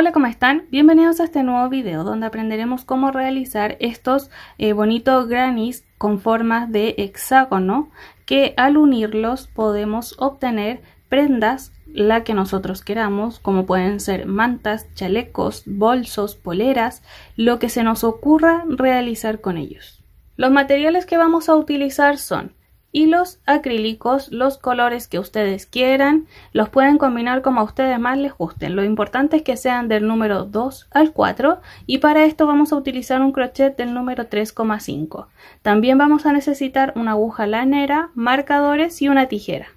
Hola, ¿cómo están? Bienvenidos a este nuevo video donde aprenderemos cómo realizar estos eh, bonitos granis con formas de hexágono que al unirlos podemos obtener prendas la que nosotros queramos, como pueden ser mantas, chalecos, bolsos, poleras, lo que se nos ocurra realizar con ellos. Los materiales que vamos a utilizar son y los acrílicos, los colores que ustedes quieran, los pueden combinar como a ustedes más les gusten. Lo importante es que sean del número 2 al 4 y para esto vamos a utilizar un crochet del número 3,5. También vamos a necesitar una aguja lanera, marcadores y una tijera.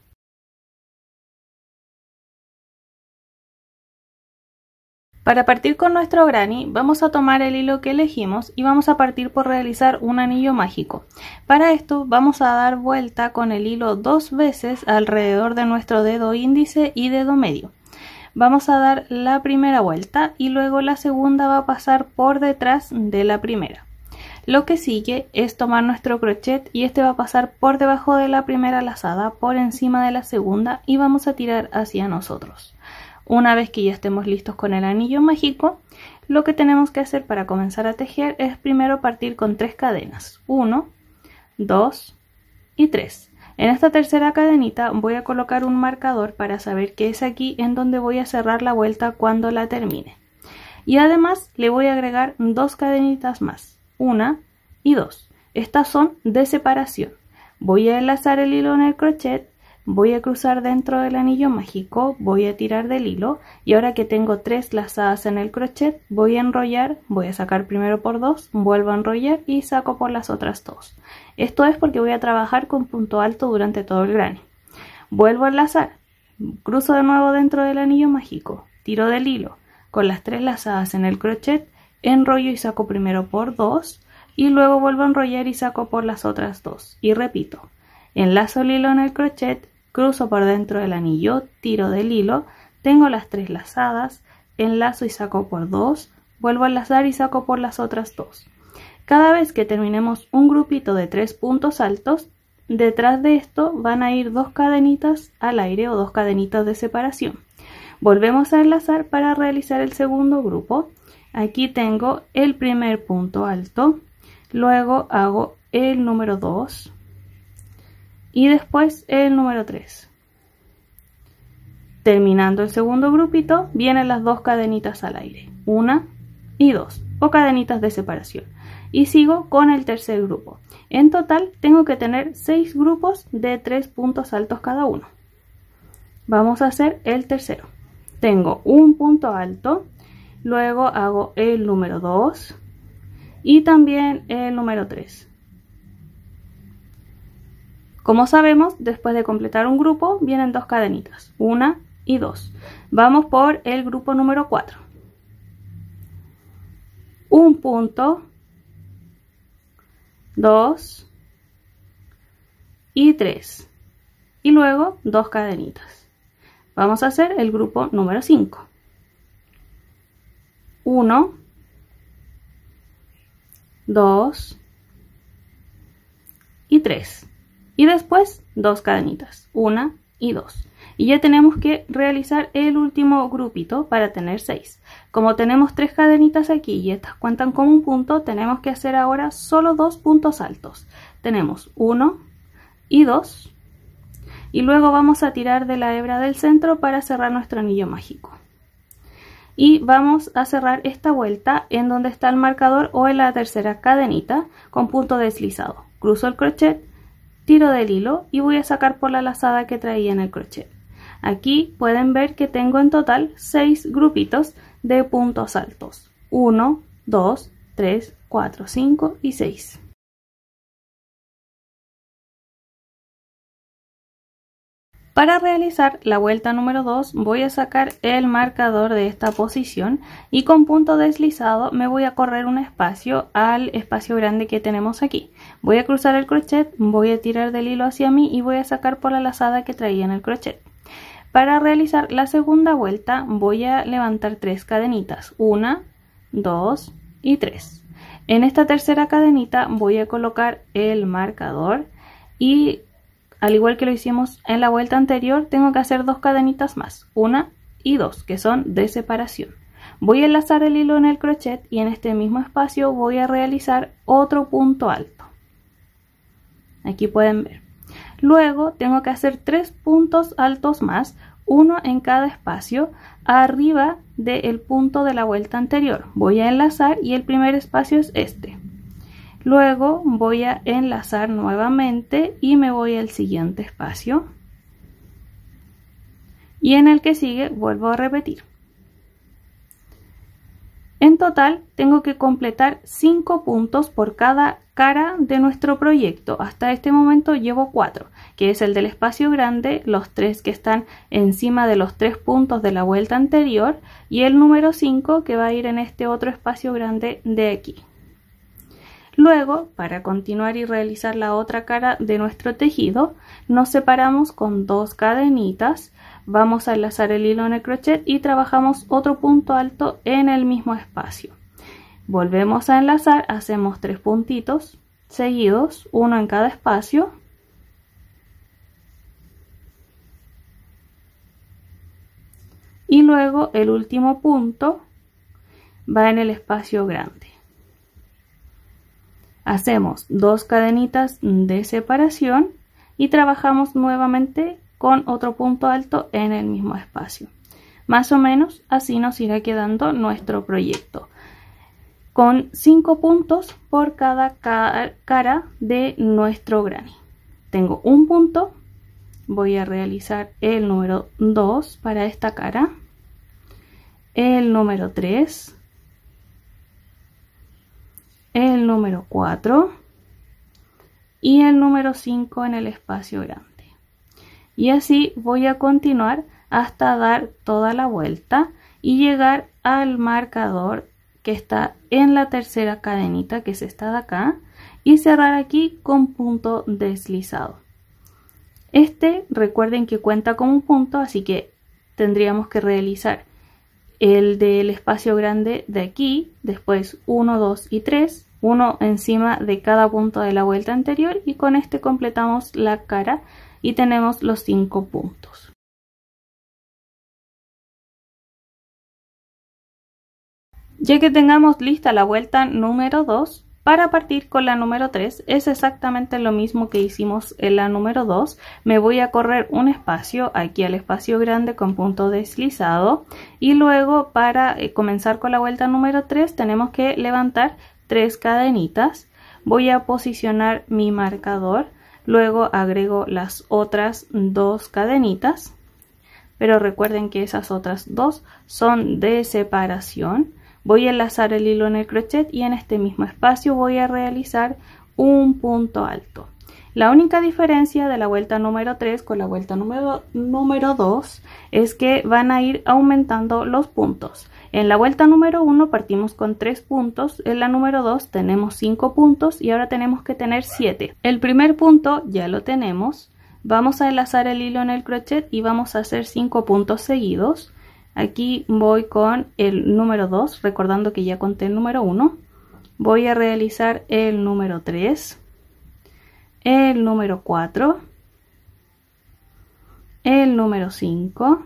Para partir con nuestro granny vamos a tomar el hilo que elegimos y vamos a partir por realizar un anillo mágico. Para esto vamos a dar vuelta con el hilo dos veces alrededor de nuestro dedo índice y dedo medio. Vamos a dar la primera vuelta y luego la segunda va a pasar por detrás de la primera. Lo que sigue es tomar nuestro crochet y este va a pasar por debajo de la primera lazada, por encima de la segunda y vamos a tirar hacia nosotros. Una vez que ya estemos listos con el anillo mágico, lo que tenemos que hacer para comenzar a tejer es primero partir con tres cadenas, Uno, dos y tres. En esta tercera cadenita voy a colocar un marcador para saber que es aquí en donde voy a cerrar la vuelta cuando la termine. Y además le voy a agregar dos cadenitas más, una y dos. Estas son de separación. Voy a enlazar el hilo en el crochet voy a cruzar dentro del anillo mágico, voy a tirar del hilo y ahora que tengo tres lazadas en el crochet voy a enrollar, voy a sacar primero por dos, vuelvo a enrollar y saco por las otras dos. Esto es porque voy a trabajar con punto alto durante todo el granny Vuelvo a enlazar, cruzo de nuevo dentro del anillo mágico, tiro del hilo, con las tres lazadas en el crochet, enrollo y saco primero por dos y luego vuelvo a enrollar y saco por las otras dos y repito. Enlazo el hilo en el crochet, cruzo por dentro del anillo, tiro del hilo, tengo las tres lazadas, enlazo y saco por dos, vuelvo a enlazar y saco por las otras dos. Cada vez que terminemos un grupito de tres puntos altos, detrás de esto van a ir dos cadenitas al aire o dos cadenitas de separación. Volvemos a enlazar para realizar el segundo grupo. Aquí tengo el primer punto alto, luego hago el número dos, y después el número 3. Terminando el segundo grupito, vienen las dos cadenitas al aire, una y dos, o cadenitas de separación. Y sigo con el tercer grupo. En total tengo que tener seis grupos de tres puntos altos cada uno. Vamos a hacer el tercero. Tengo un punto alto, luego hago el número 2 y también el número 3. Como sabemos, después de completar un grupo vienen dos cadenitas, una y dos. Vamos por el grupo número 4. Un punto, dos y tres. Y luego dos cadenitas. Vamos a hacer el grupo número 5. 1, 2 y tres y después dos cadenitas, una y dos. Y ya tenemos que realizar el último grupito para tener seis. Como tenemos tres cadenitas aquí y estas cuentan con un punto, tenemos que hacer ahora solo dos puntos altos. Tenemos uno y dos. Y luego vamos a tirar de la hebra del centro para cerrar nuestro anillo mágico. Y vamos a cerrar esta vuelta en donde está el marcador o en la tercera cadenita con punto deslizado. Cruzo el crochet tiro del hilo y voy a sacar por la lazada que traía en el crochet. Aquí pueden ver que tengo en total 6 grupitos de puntos altos. 1, 2, 3, 4, 5 y 6. Para realizar la vuelta número 2 voy a sacar el marcador de esta posición y con punto deslizado me voy a correr un espacio al espacio grande que tenemos aquí. Voy a cruzar el crochet, voy a tirar del hilo hacia mí y voy a sacar por la lazada que traía en el crochet. Para realizar la segunda vuelta voy a levantar tres cadenitas, una, dos y tres. En esta tercera cadenita voy a colocar el marcador y al igual que lo hicimos en la vuelta anterior, tengo que hacer dos cadenitas más, una y dos, que son de separación. Voy a enlazar el hilo en el crochet y en este mismo espacio voy a realizar otro punto alto. Aquí pueden ver. Luego tengo que hacer tres puntos altos más, uno en cada espacio, arriba del punto de la vuelta anterior. Voy a enlazar y el primer espacio es este. Luego voy a enlazar nuevamente y me voy al siguiente espacio. Y en el que sigue vuelvo a repetir. En total, tengo que completar 5 puntos por cada cara de nuestro proyecto. Hasta este momento llevo 4, que es el del espacio grande, los 3 que están encima de los 3 puntos de la vuelta anterior y el número 5 que va a ir en este otro espacio grande de aquí. Luego, para continuar y realizar la otra cara de nuestro tejido, nos separamos con dos cadenitas vamos a enlazar el hilo en el crochet y trabajamos otro punto alto en el mismo espacio volvemos a enlazar hacemos tres puntitos seguidos uno en cada espacio y luego el último punto va en el espacio grande hacemos dos cadenitas de separación y trabajamos nuevamente con otro punto alto en el mismo espacio. Más o menos así nos irá quedando nuestro proyecto con 5 puntos por cada cara de nuestro granny. Tengo un punto, voy a realizar el número 2 para esta cara, el número 3, el número 4 y el número 5 en el espacio grande y así voy a continuar hasta dar toda la vuelta y llegar al marcador que está en la tercera cadenita que es esta de acá y cerrar aquí con punto deslizado. Este recuerden que cuenta con un punto así que tendríamos que realizar el del espacio grande de aquí, después uno dos y tres uno encima de cada punto de la vuelta anterior y con este completamos la cara y tenemos los cinco puntos. Ya que tengamos lista la vuelta número 2, para partir con la número 3 es exactamente lo mismo que hicimos en la número 2. Me voy a correr un espacio aquí al espacio grande con punto deslizado y luego para eh, comenzar con la vuelta número 3 tenemos que levantar tres cadenitas. Voy a posicionar mi marcador luego agrego las otras dos cadenitas pero recuerden que esas otras dos son de separación voy a enlazar el hilo en el crochet y en este mismo espacio voy a realizar un punto alto la única diferencia de la vuelta número 3 con la vuelta número, 2 es que van a ir aumentando los puntos. En la vuelta número 1 partimos con 3 puntos, en la número 2 tenemos 5 puntos y ahora tenemos que tener 7. El primer punto ya lo tenemos, vamos a enlazar el hilo en el crochet y vamos a hacer 5 puntos seguidos. Aquí voy con el número 2, recordando que ya conté el número 1. Voy a realizar el número 3 el número 4, el número 5,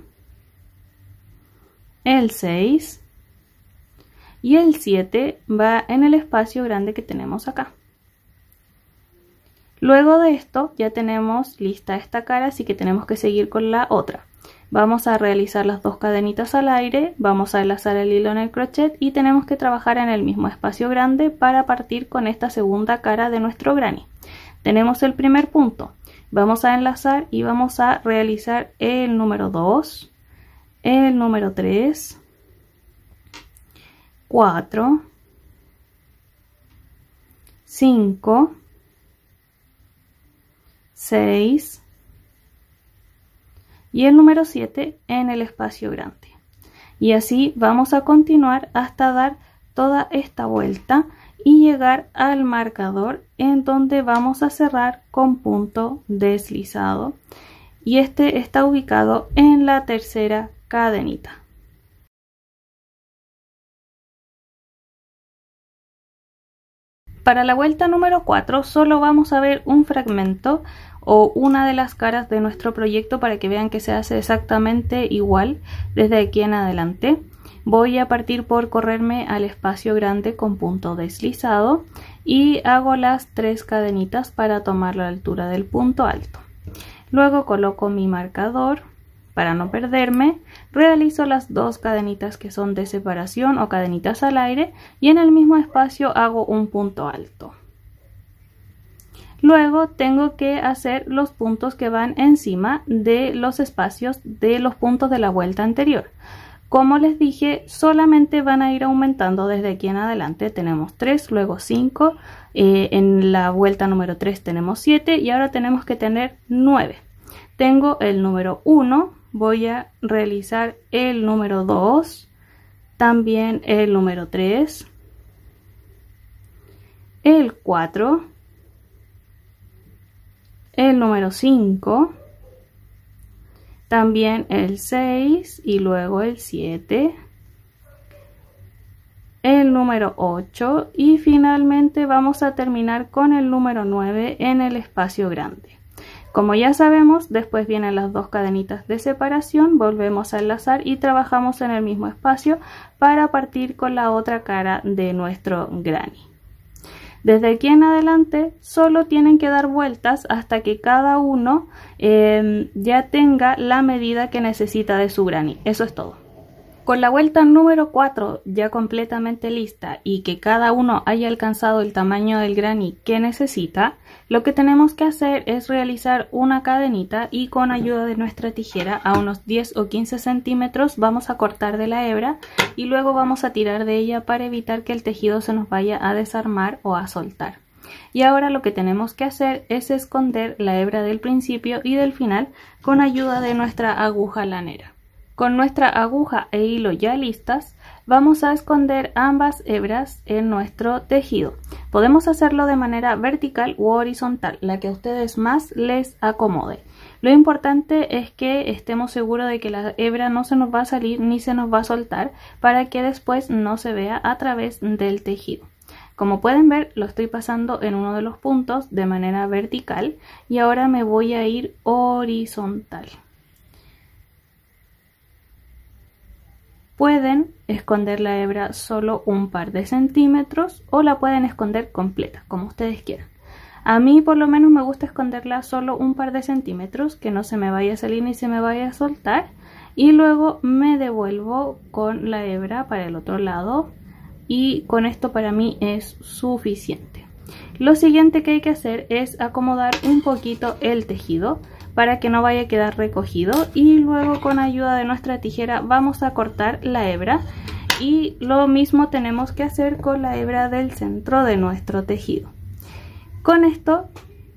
el 6 y el 7 va en el espacio grande que tenemos acá. Luego de esto ya tenemos lista esta cara, así que tenemos que seguir con la otra. Vamos a realizar las dos cadenitas al aire, vamos a enlazar el hilo en el crochet y tenemos que trabajar en el mismo espacio grande para partir con esta segunda cara de nuestro granny. Tenemos el primer punto. Vamos a enlazar y vamos a realizar el número 2, el número 3, 4, 5, 6 y el número 7 en el espacio grande. Y así vamos a continuar hasta dar toda esta vuelta y llegar al marcador en donde vamos a cerrar con punto deslizado y este está ubicado en la tercera cadenita. Para la vuelta número 4 solo vamos a ver un fragmento o una de las caras de nuestro proyecto para que vean que se hace exactamente igual desde aquí en adelante voy a partir por correrme al espacio grande con punto deslizado y hago las tres cadenitas para tomar la altura del punto alto. Luego coloco mi marcador para no perderme, realizo las dos cadenitas que son de separación o cadenitas al aire y en el mismo espacio hago un punto alto. Luego tengo que hacer los puntos que van encima de los espacios de los puntos de la vuelta anterior. Como les dije, solamente van a ir aumentando desde aquí en adelante. Tenemos 3, luego 5, eh, en la vuelta número 3 tenemos 7 y ahora tenemos que tener 9. Tengo el número 1, voy a realizar el número 2, también el número 3, el 4, el número 5, también el 6 y luego el 7. El número 8 y finalmente vamos a terminar con el número 9 en el espacio grande. Como ya sabemos, después vienen las dos cadenitas de separación, volvemos a enlazar y trabajamos en el mismo espacio para partir con la otra cara de nuestro granny. Desde aquí en adelante solo tienen que dar vueltas hasta que cada uno eh, ya tenga la medida que necesita de su granny. Eso es todo. Con la vuelta número 4 ya completamente lista y que cada uno haya alcanzado el tamaño del granny que necesita, lo que tenemos que hacer es realizar una cadenita y con ayuda de nuestra tijera a unos 10 o 15 centímetros vamos a cortar de la hebra y luego vamos a tirar de ella para evitar que el tejido se nos vaya a desarmar o a soltar. Y ahora lo que tenemos que hacer es esconder la hebra del principio y del final con ayuda de nuestra aguja lanera. Con nuestra aguja e hilo ya listas, vamos a esconder ambas hebras en nuestro tejido. Podemos hacerlo de manera vertical u horizontal, la que a ustedes más les acomode. Lo importante es que estemos seguros de que la hebra no se nos va a salir ni se nos va a soltar para que después no se vea a través del tejido. Como pueden ver, lo estoy pasando en uno de los puntos de manera vertical y ahora me voy a ir horizontal. Pueden esconder la hebra solo un par de centímetros o la pueden esconder completa, como ustedes quieran. A mí por lo menos me gusta esconderla solo un par de centímetros, que no se me vaya a salir ni se me vaya a soltar. Y luego me devuelvo con la hebra para el otro lado y con esto para mí es suficiente. Lo siguiente que hay que hacer es acomodar un poquito el tejido para que no vaya a quedar recogido y luego con ayuda de nuestra tijera vamos a cortar la hebra y lo mismo tenemos que hacer con la hebra del centro de nuestro tejido. Con esto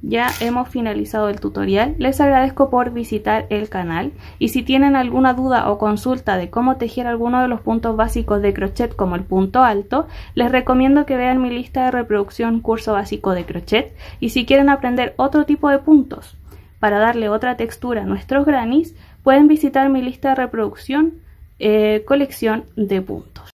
ya hemos finalizado el tutorial, les agradezco por visitar el canal y si tienen alguna duda o consulta de cómo tejer alguno de los puntos básicos de crochet como el punto alto, les recomiendo que vean mi lista de reproducción curso básico de crochet y si quieren aprender otro tipo de puntos para darle otra textura a nuestros granis, pueden visitar mi lista de reproducción eh, colección de puntos.